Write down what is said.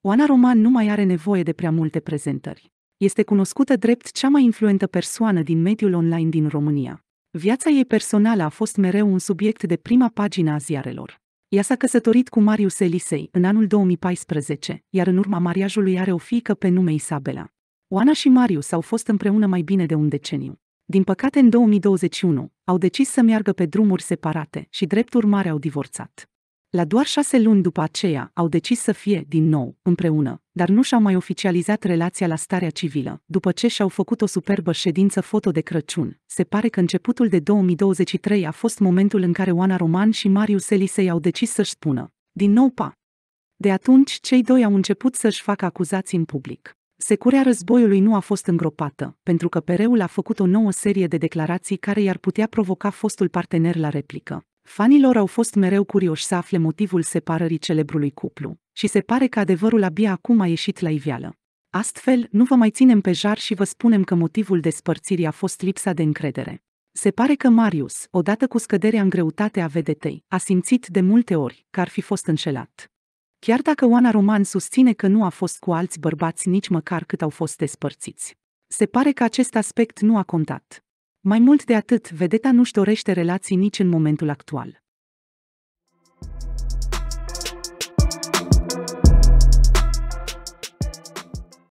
Oana Roman nu mai are nevoie de prea multe prezentări. Este cunoscută drept cea mai influentă persoană din mediul online din România. Viața ei personală a fost mereu un subiect de prima pagină a ziarelor. Ea s-a căsătorit cu Marius Elisei în anul 2014, iar în urma mariajului are o fiică pe nume Isabela. Oana și Marius au fost împreună mai bine de un deceniu. Din păcate, în 2021, au decis să meargă pe drumuri separate și, drept urmare, au divorțat. La doar șase luni după aceea, au decis să fie, din nou, împreună, dar nu și-au mai oficializat relația la starea civilă. După ce și-au făcut o superbă ședință foto de Crăciun, se pare că începutul de 2023 a fost momentul în care Oana Roman și Marius Elisei au decis să-și spună, din nou pa. De atunci, cei doi au început să-și facă acuzații în public. Securea războiului nu a fost îngropată, pentru că Pereul a făcut o nouă serie de declarații care i-ar putea provoca fostul partener la replică. Fanilor au fost mereu curioși să afle motivul separării celebrului cuplu și se pare că adevărul abia acum a ieșit la iveală. Astfel, nu vă mai ținem pe jar și vă spunem că motivul despărțirii a fost lipsa de încredere. Se pare că Marius, odată cu scăderea în greutate a vedetei, a simțit de multe ori că ar fi fost înșelat. Chiar dacă Oana Roman susține că nu a fost cu alți bărbați nici măcar cât au fost despărțiți. Se pare că acest aspect nu a contat. Mai mult de atât, vedeta nu-și dorește relații nici în momentul actual.